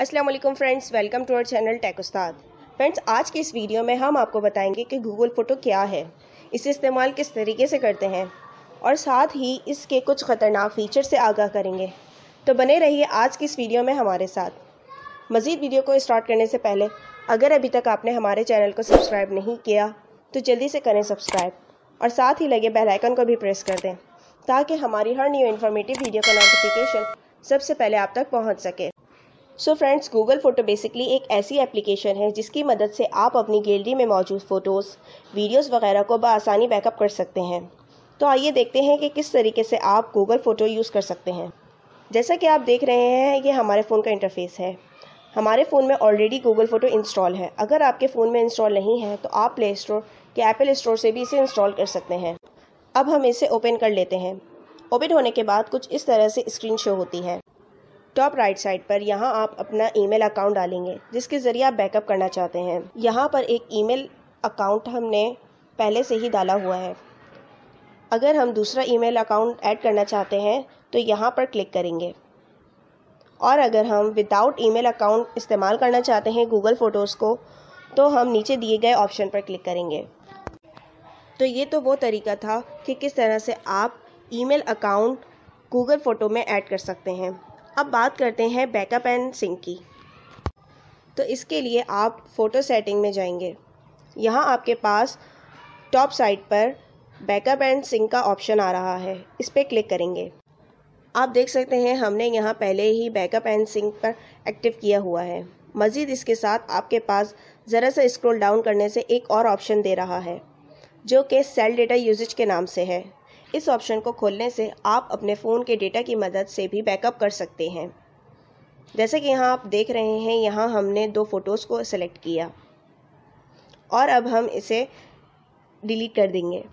अस्सलाम वालेकुम friends welcome to our channel tech Ustad friends आज की इस वीडियो में हम आपको बताएंगे कि गूगल फ़ोटो क्या है इसे इस्तेमाल किस तरीके से करते हैं और साथ ही इसके कुछ ख़तरनाक फ़ीचर से आगाह करेंगे तो बने रहिए आज की इस वीडियो में हमारे साथ मज़ीद वीडियो को स्टार्ट करने से पहले अगर अभी तक आपने हमारे चैनल को सब्सक्राइब नहीं किया तो जल्दी से करें सब्सक्राइब और साथ ही लगे बेल आइकन को भी प्रेस कर दें ताकि हमारी हर न्यू इन्फॉर्मेटिव वीडियो का नोटिफिकेशन सबसे पहले आप तक पहुंच सके so friends Google photo basically एक ऐसी एप्लीकेशन है जिसकी मदद से आप अपनी गैलरी में मौजूद फ़ोटोज़ वीडियोस वगैरह को बसानी बैकअप कर सकते हैं तो आइए देखते हैं कि किस तरीके से आप गूगल फ़ोटो यूज़ कर सकते हैं जैसा कि आप देख रहे हैं ये हमारे फ़ोन का इंटरफेस है हमारे फ़ोन में ऑलरेडी गूगल फ़ोटो इंस्टॉल है अगर आपके फ़ोन में इंस्टॉल नहीं है तो आप प्ले स्टोर या एप्पल स्टोर से भी इसे इंस्टॉल कर सकते हैं अब हम इसे ओपन कर लेते हैं ओपन होने के बाद कुछ इस तरह से स्क्रीन शो होती है टॉप राइट साइड पर यहाँ आप अपना ईमेल अकाउंट डालेंगे जिसके ज़रिए आप बैकअप करना चाहते हैं यहाँ पर एक ईमेल अकाउंट हमने पहले से ही डाला हुआ है अगर हम दूसरा ईमेल अकाउंट ऐड करना चाहते हैं तो यहाँ पर क्लिक करेंगे और अगर हम विदाउट ईमेल अकाउंट इस्तेमाल करना चाहते हैं गूगल फ़ोटोज़ को तो हम नीचे दिए गए ऑप्शन पर क्लिक करेंगे तो ये तो वो तरीका था कि किस तरह से आप ईमेल अकाउंट गूगल फ़ोटो में ऐड कर सकते हैं अब बात करते हैं बैकअप एंड सिंक की तो इसके लिए आप फ़ोटो सेटिंग में जाएंगे यहाँ आपके पास टॉप साइड पर बैकअप एंड सिंक का ऑप्शन आ रहा है इस पर क्लिक करेंगे आप देख सकते हैं हमने यहाँ पहले ही बैकअप एंड सिंक पर एक्टिव किया हुआ है मज़ीद इसके साथ आपके पास ज़रा सा स्क्रॉल डाउन करने से एक और ऑप्शन दे रहा है जो कि सेल डेटा यूजेज के नाम से है इस ऑप्शन को खोलने से आप अपने फ़ोन के डेटा की मदद से भी बैकअप कर सकते हैं जैसे कि यहाँ आप देख रहे हैं यहाँ हमने दो फ़ोटोज़ को सेलेक्ट किया और अब हम इसे डिलीट कर देंगे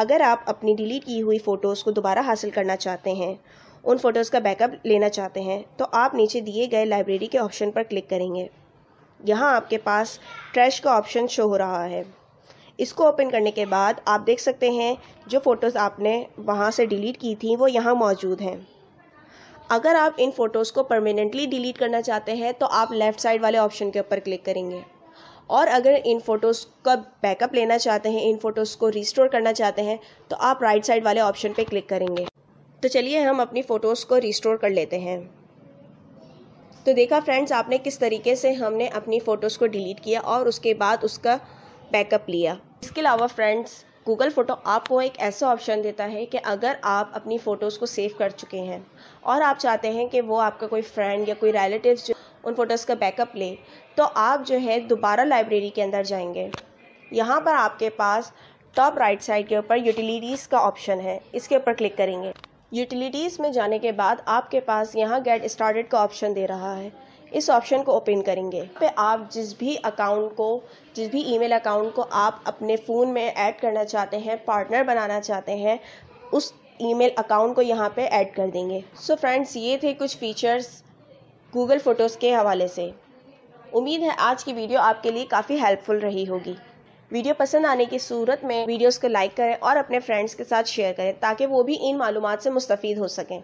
अगर आप अपनी डिलीट की हुई फ़ोटोज़ को दोबारा हासिल करना चाहते हैं उन फ़ोटोज़ का बैकअप लेना चाहते हैं तो आप नीचे दिए गए लाइब्रेरी के ऑप्शन पर क्लिक करेंगे यहाँ आपके पास ट्रैश का ऑप्शन शो हो रहा है इसको ओपन करने के बाद आप देख सकते हैं जो फ़ोटोज़ आपने वहाँ से डिलीट की थी वो यहाँ मौजूद हैं अगर आप इन फ़ोटोज़ को परमानेंटली डिलीट करना चाहते हैं तो आप लेफ़्ट साइड वाले ऑप्शन के ऊपर क्लिक करेंगे और अगर इन फ़ोटोज़ का बैकअप लेना चाहते हैं इन फ़ोटोज़ को रिस्टोर करना चाहते हैं तो आप राइट साइड वाले ऑप्शन पर क्लिक करेंगे तो चलिए हम अपनी फ़ोटोज़ को रिस्टोर कर लेते हैं तो देखा फ्रेंड्स आपने किस तरीके से हमने अपनी फ़ोटोज़ को डिलीट किया और उसके बाद उसका बैकअप लिया इसके अलावा फ्रेंड्स गूगल फ़ोटो आपको एक ऐसा ऑप्शन देता है कि अगर आप अपनी फ़ोटोज़ को सेव कर चुके हैं और आप चाहते हैं कि वो आपका कोई फ्रेंड या कोई रिलेटिव जो उन फ़ोटोज़ का बैकअप ले तो आप जो है दोबारा लाइब्रेरी के अंदर जाएंगे यहाँ पर आपके पास टॉप राइट साइड के ऊपर यूटिलिटीज़ का ऑप्शन है इसके ऊपर क्लिक करेंगे यूटिलिटीज़ में जाने के बाद आपके पास यहाँ गेट स्टार्टेड का ऑप्शन दे रहा है इस ऑप्शन को ओपन करेंगे पे आप जिस भी अकाउंट को जिस भी ईमेल अकाउंट को आप अपने फ़ोन में ऐड करना चाहते हैं पार्टनर बनाना चाहते हैं उस ईमेल अकाउंट को यहाँ पे ऐड कर देंगे सो so फ्रेंड्स ये थे कुछ फीचर्स गूगल फ़ोटोज़ के हवाले से उम्मीद है आज की वीडियो आपके लिए काफ़ी हेल्पफुल रही होगी वीडियो पसंद आने की सूरत में वीडियोस को लाइक करें और अपने फ्रेंड्स के साथ शेयर करें ताकि वो भी इन मालूम से मुस्तफ़ हो सकें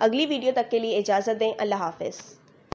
अगली वीडियो तक के लिए इजाज़त दें अल्लाह हाफिज़